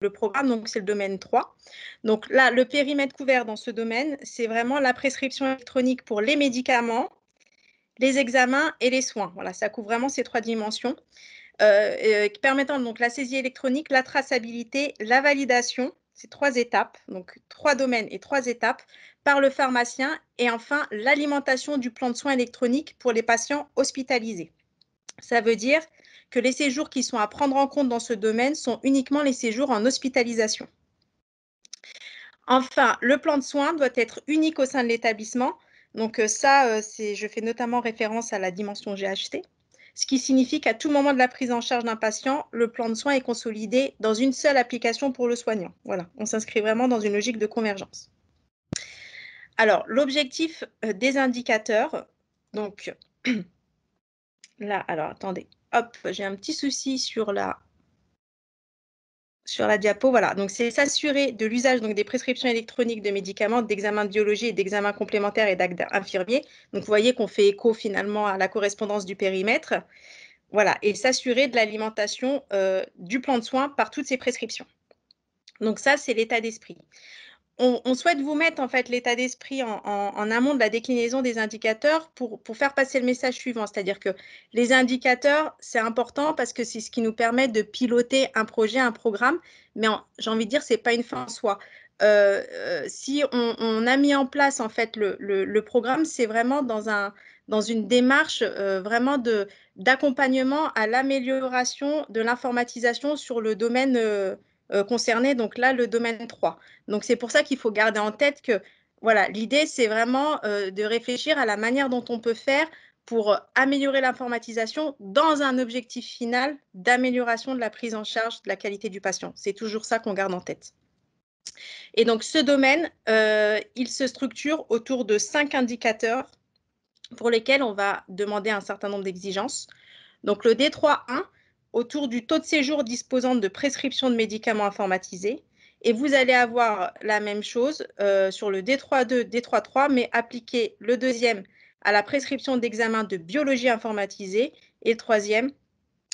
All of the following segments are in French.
le programme, donc c'est le domaine 3. Donc là, le périmètre couvert dans ce domaine, c'est vraiment la prescription électronique pour les médicaments, les examens et les soins. Voilà, ça couvre vraiment ces trois dimensions, euh, euh, permettant donc la saisie électronique, la traçabilité, la validation, ces trois étapes, donc trois domaines et trois étapes, par le pharmacien, et enfin l'alimentation du plan de soins électronique pour les patients hospitalisés. Ça veut dire que les séjours qui sont à prendre en compte dans ce domaine sont uniquement les séjours en hospitalisation. Enfin, le plan de soins doit être unique au sein de l'établissement. Donc euh, ça, euh, je fais notamment référence à la dimension GHT, ce qui signifie qu'à tout moment de la prise en charge d'un patient, le plan de soins est consolidé dans une seule application pour le soignant. Voilà, on s'inscrit vraiment dans une logique de convergence. Alors, l'objectif euh, des indicateurs, donc Là, alors attendez. Hop, j'ai un petit souci sur la, sur la diapo. Voilà, donc c'est s'assurer de l'usage donc des prescriptions électroniques de médicaments, d'examens de biologie et d'examens complémentaires et d'actes infirmiers. Donc vous voyez qu'on fait écho finalement à la correspondance du périmètre. Voilà, et s'assurer de l'alimentation euh, du plan de soins par toutes ces prescriptions. Donc ça, c'est l'état d'esprit on, souhaite vous mettre en fait l'état d'esprit en, amont de la déclinaison des indicateurs pour, pour faire passer le message suivant, c'est-à-dire que les indicateurs, c'est important parce que c'est ce qui nous permet de piloter un projet, un programme, mais j'ai envie de dire, ce n'est pas une fin en soi. Euh, euh, si on, a mis en place en fait le, programme, c'est vraiment dans, un, dans une démarche euh, vraiment d'accompagnement à l'amélioration de l'informatisation sur le domaine euh, donc là, le domaine 3. Donc c'est pour ça qu'il faut garder en tête que, voilà, l'idée, c'est vraiment euh, de réfléchir à la manière dont on peut faire pour euh, améliorer l'informatisation dans un objectif final d'amélioration de la prise en charge de la qualité du patient. C'est toujours ça qu'on garde en tête. Et donc ce domaine, euh, il se structure autour de cinq indicateurs pour lesquels on va demander un certain nombre d'exigences. Donc le D3.1, autour du taux de séjour disposant de prescriptions de médicaments informatisés. Et vous allez avoir la même chose euh, sur le D3.2, D3.3, mais appliquer le deuxième à la prescription d'examen de biologie informatisée et le troisième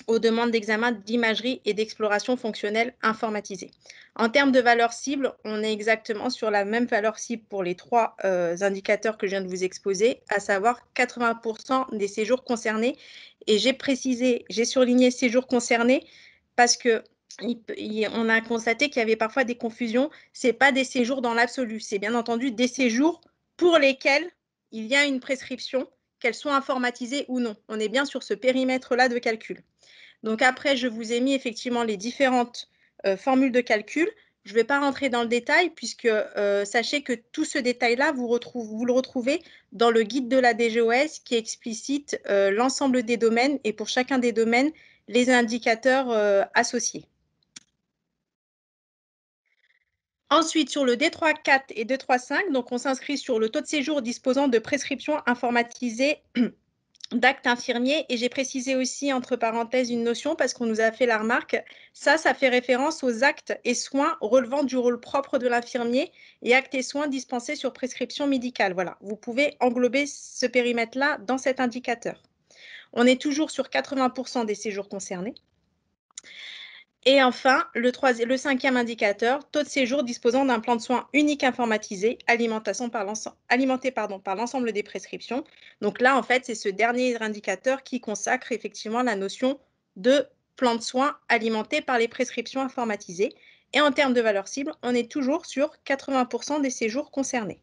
aux demandes d'examen d'imagerie et d'exploration fonctionnelle informatisée. En termes de valeur cible, on est exactement sur la même valeur cible pour les trois euh, indicateurs que je viens de vous exposer, à savoir 80% des séjours concernés. Et j'ai précisé, j'ai surligné séjours concernés parce que on a constaté qu'il y avait parfois des confusions. Ce n'est pas des séjours dans l'absolu, c'est bien entendu des séjours pour lesquels il y a une prescription, qu'elles soit informatisée ou non. On est bien sur ce périmètre-là de calcul. Donc après, je vous ai mis effectivement les différentes euh, formules de calcul. Je ne vais pas rentrer dans le détail puisque euh, sachez que tout ce détail-là, vous, le retrouvez dans le guide de la DGOS qui explicite euh, l'ensemble des domaines et pour chacun des domaines, les indicateurs associés. Ensuite, sur le D3.4 et D3.5, donc on s'inscrit sur le taux de séjour disposant de prescriptions informatisées d'actes infirmiers. Et j'ai précisé aussi, entre parenthèses, une notion parce qu'on nous a fait la remarque. Ça, ça fait référence aux actes et soins relevant du rôle propre de l'infirmier et actes et soins dispensés sur prescription médicale. Voilà, vous pouvez englober ce périmètre-là dans cet indicateur. On est toujours sur 80% des séjours concernés. Et enfin, le, cinquième indicateur, taux de séjour disposant d'un plan de soins unique informatisé, alimentation par alimenté pardon, par l'ensemble des prescriptions. Donc là, en fait, c'est ce dernier indicateur qui consacre effectivement la notion de plan de soins alimenté par les prescriptions informatisées. Et en termes de valeur cible, on est toujours sur 80% des séjours concernés.